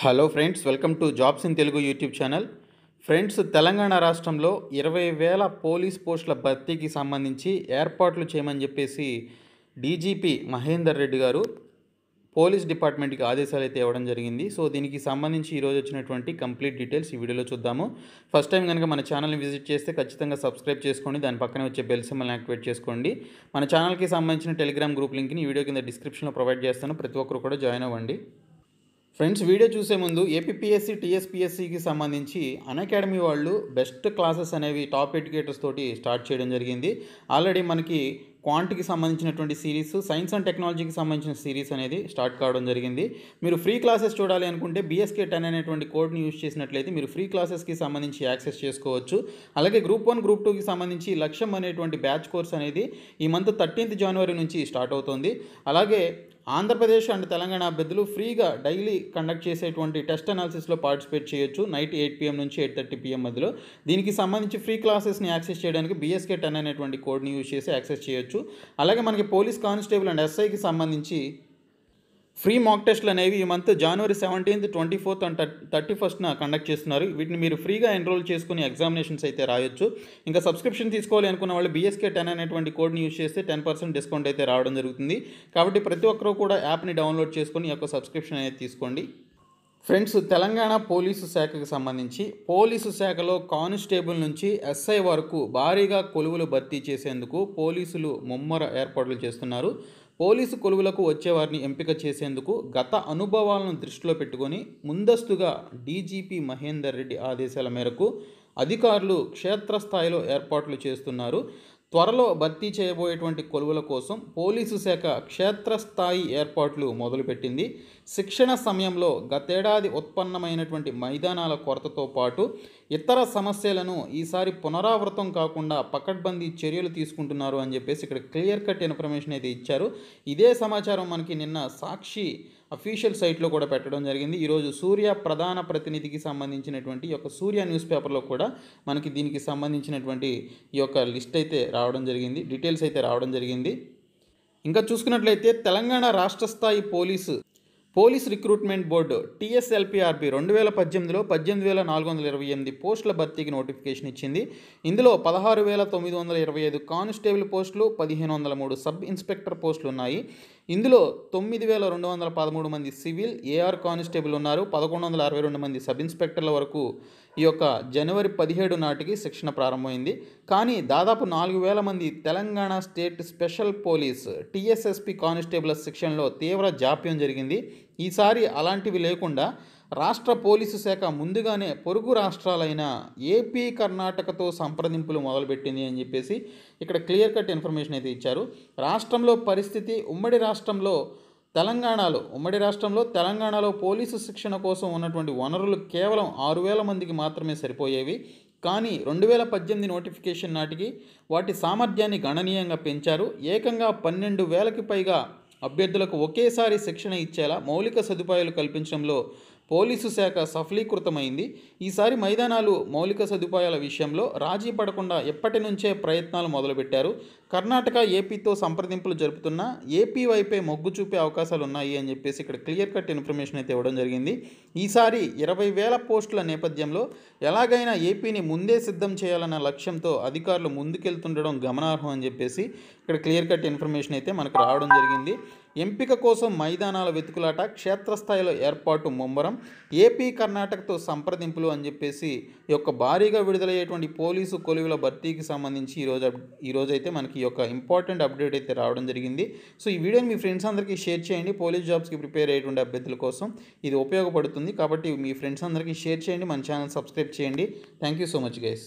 hello friends welcome to jobs in Telugu YouTube channel friends Telangana రాష్ట్రంలో ఇరవై వేల పోలీస్ పోస్టుల భర్తీకి సంబంధించి ఏర్పాట్లు చేయమని చెప్పేసి డీజీపీ మహేందర్ రెడ్డి గారు పోలీస్ డిపార్ట్మెంట్కి ఆదేశాలు అయితే ఇవ్వడం జరిగింది సో దీనికి సంబంధించి ఈరోజు వచ్చినటువంటి కంప్లీట్ డీటెయిల్స్ ఈ వీడియోలో చూద్దాము ఫస్ట్ టైం కనుక మన ఛానల్ని విజిట్ చేస్తే ఖచ్చితంగా సబ్స్క్రైబ్ చేసుకోండి దాని పక్కనే వచ్చే బెల్ సిమ్మల్ని యాక్టివేట్ చేసుకోండి మన ఛానల్కి సంబంధించిన టెలిగ్రామ్ గ్రూప్ లింక్ని ఈ వీడియో కింద డిస్క్రిప్షన్లో ప్రొవైడ్ చేస్తాను ప్రతి ఒక్కరు కూడా జాయిన్ అవ్వండి ఫ్రెండ్స్ వీడియో చూసే ముందు ఏపీఎస్సి టీఎస్పిఎస్సికి సంబంధించి అన్అకాడమీ వాళ్ళు బెస్ట్ క్లాసెస్ అనేవి టాప్ ఎడ్యుకేటర్స్ తోటి స్టార్ట్ చేయడం జరిగింది ఆల్రెడీ మనకి క్వాంట్కి సంబంధించినటువంటి సిరీస్ సైన్స్ అండ్ టెక్నాలజీకి సంబంధించిన సిరీస్ అనేది స్టార్ట్ కావడం జరిగింది మీరు ఫ్రీ క్లాసెస్ చూడాలి అనుకుంటే బీఎస్కే టెన్ అనేటువంటి కోడ్ని యూజ్ చేసినట్లయితే మీరు ఫ్రీ క్లాసెస్కి సంబంధించి యాక్సెస్ చేసుకోవచ్చు అలాగే గ్రూప్ వన్ గ్రూప్ టూకి సంబంధించి లక్ష్యం అనేటువంటి బ్యాచ్ కోర్స్ అనేది ఈ మంత్ థర్టీన్త్ జనవరి నుంచి స్టార్ట్ అవుతుంది అలాగే ఆంధ్రప్రదేశ్ అండ్ తెలంగాణ అభ్యర్థులు ఫ్రీగా డైలీ కండక్ట్ చేసేటువంటి టెస్ట్ అనాలిసిస్లో పార్టిసిపేట్ చేయొచ్చు నైట్ ఎయిట్ పిఎం నుంచి ఎయిట్ థర్టీ పిఎం మధ్యలో దీనికి సంబంధించి ఫ్రీ క్లాసెస్ని యాక్సెస్ చేయడానికి బీఎస్కే టెన్ అనేటువంటి కోడ్ని యూజ్ చేసి యాక్సెస్ చేయొచ్చు చేయొచ్చు అలాగే మనకి పోలీస్ కానిస్టేబుల్ అండ్ ఎస్ఐకి సంబంధించి ఫ్రీ మాక్ టెస్ట్లు అనేవి ఈ మంత్ జనవరి seventeenth twenty fourth and thirty ఫస్ట్న కండక్ట్ చేస్తున్నారు వీటిని మీరు ఫ్రీగా ఎన్రోల్ చేసుకుని ఎగ్జామినేషన్స్ అయితే రాయొచ్చు ఇంకా సబ్స్క్రిప్షన్ తీసుకోవాలి అనుకున్న వాళ్ళు బీఎస్కే టెన్ అనేటువంటి కోడ్ని యూజ్ చేస్తే టెన్ పర్సెంట్ డిస్కౌంట్ అయితే రావడం జరుగుతుంది కాబట్టి ప్రతి ఒక్కరూ కూడా యాప్ని డౌన్లోడ్ చేసుకొని ఈ యొక్క సబ్స్క్రిప్షన్ అనేది తీసుకోండి ఫ్రెండ్స్ తెలంగాణ పోలీసు శాఖకు సంబంధించి పోలీసు శాఖలో కానిస్టేబుల్ నుంచి ఎస్ఐ వరకు భారీగా కొలువులు భర్తీ చేసేందుకు పోలీసులు ముమ్మర ఏర్పాట్లు చేస్తున్నారు పోలీసు కొలువులకు వచ్చేవారిని ఎంపిక చేసేందుకు గత అనుభవాలను దృష్టిలో పెట్టుకొని ముందస్తుగా డీజీపీ మహేందర్ రెడ్డి ఆదేశాల మేరకు అధికారులు క్షేత్రస్థాయిలో ఏర్పాట్లు చేస్తున్నారు త్వరలో భర్తీ చేయబోయేటువంటి కొలువుల కోసం పోలీసు శాఖ క్షేత్రస్థాయి ఏర్పాట్లు మొదలుపెట్టింది శిక్షణ సమయంలో గతేడాది ఉత్పన్నమైనటువంటి మైదానాల కొరతతో పాటు ఇతర సమస్యలను ఈసారి పునరావృతం కాకుండా పకడ్బందీ చర్యలు తీసుకుంటున్నారు అని చెప్పేసి ఇక్కడ క్లియర్ కట్ ఇన్ఫర్మేషన్ అయితే ఇచ్చారు ఇదే సమాచారం మనకి నిన్న సాక్షి అఫీషియల్ సైట్లో కూడా పెట్టడం జరిగింది ఈరోజు సూర్య ప్రధాన ప్రతినిధికి సంబంధించినటువంటి యొక్క సూర్య న్యూస్ పేపర్లో కూడా మనకి దీనికి సంబంధించినటువంటి ఈ యొక్క లిస్ట్ అయితే రావడం జరిగింది డీటెయిల్స్ అయితే రావడం జరిగింది ఇంకా చూసుకున్నట్లయితే తెలంగాణ రాష్ట్ర స్థాయి police police recruitment board TSLPRB రెండు వేల పద్దెనిమిదిలో పద్దెనిమిది వేల నాలుగు వందల ఇరవై ఎనిమిది పోస్టుల భర్తీకి నోటిఫికేషన్ ఇచ్చింది ఇందులో పదహారు వేల తొమ్మిది వందల ఇరవై ఐదు కానిస్టేబుల్ పోస్టులు పదిహేను వందల మూడు సబ్ ఇన్స్పెక్టర్ పోస్టులు ఉన్నాయి ఇందులో తొమ్మిది వేల రెండు వందల పదమూడు మంది సివిల్ ఏఆర్ కానిస్టేబుల్ ఉన్నారు పదకొండు వందల అరవై రెండు మంది సబ్ ఇన్స్పెక్టర్ల వరకు ఈ యొక్క జనవరి పదిహేడు నాటికి శిక్షణ ప్రారంభమైంది కానీ దాదాపు నాలుగు వేల మంది Telangana state special police TSSP constable శిక్షణలో తీవ్ర జాప్యం జరిగింది ఈసారి అలాంటివి లేకుండా రాష్ట్ర పోలీసు శాఖ ముందుగానే పొరుగు రాష్ట్రాలైన ఏపీ కర్ణాటకతో సంప్రదింపులు మొదలుపెట్టింది అని చెప్పేసి ఇక్కడ క్లియర్ కట్ ఇన్ఫర్మేషన్ అయితే ఇచ్చారు రాష్ట్రంలో పరిస్థితి ఉమ్మడి రాష్ట్రంలో తెలంగాణలో ఉమ్మడి రాష్ట్రంలో తెలంగాణలో పోలీసు శిక్షణ కోసం ఉన్నటువంటి వనరులు కేవలం ఆరు వేల మందికి మాత్రమే సరిపోయేవి కానీ రెండు వేల పద్దెనిమిది నోటిఫికేషన్ నాటికి వాటి సామర్థ్యాన్ని గణనీయంగా పెంచారు ఏకంగా పన్నెండు వేలకి పైగా అభ్యర్థులకు ఒకేసారి శిక్షణ ఇచ్చేలా మౌలిక సదుపాయాలు కల్పించడంలో పోలీసు శాఖ సఫలీకృతమైంది ఈసారి మైదానాలు మౌలిక సదుపాయాల విషయంలో రాజీ పడకుండా ఎప్పటి నుంచే ప్రయత్నాలు మొదలుపెట్టారు కర్ణాటక ఏపీతో సంప్రదింపులు జరుపుతున్న ఏపీ వైపే మొగ్గు చూపే అవకాశాలు ఉన్నాయి అని చెప్పేసి ఇక్కడ క్లియర్ కట్ ఇన్ఫర్మేషన్ అయితే ఇవ్వడం జరిగింది ఈసారి ఇరవై వేల పోస్టుల నేపథ్యంలో ఎలాగైనా ఏపీని ముందే సిద్ధం చేయాలన్న లక్ష్యంతో అధికారులు ముందుకెళ్తుండడం గమనార్హం అని చెప్పేసి ఇక్కడ క్లియర్ కట్ ఇన్ఫర్మేషన్ అయితే మనకు రావడం జరిగింది ఎంపిక కోసం మైదానాల వెతుకులాట క్షేత్రస్థాయిలో ఏర్పాటు ముమ్మరం ఏపీ కర్ణాటకతో సంప్రదింపులు అని చెప్పేసి యొక్క భారీగా విడుదలయ్యేటువంటి పోలీసు కొలువుల భర్తీకి సంబంధించి ఈరోజు ఈరోజైతే మనకి మనకి యొక్క ఇంపార్టెంట్ అప్డేట్ అయితే రావడం జరిగింది సో ఈ వీడియోని మీ ఫ్రెండ్స్ అందరికీ షేర్ చేయండి పోలీస్ జాబ్స్కి ప్రిపేర్ అయ్యేటువంటి అభ్యర్థుల కోసం ఇది ఉపయోగపడుతుంది కాబట్టి మీ ఫ్రెండ్స్ అందరికీ షేర్ చేయండి మన ఛానల్ సబ్స్క్రైబ్ చేయండి thank you so much guys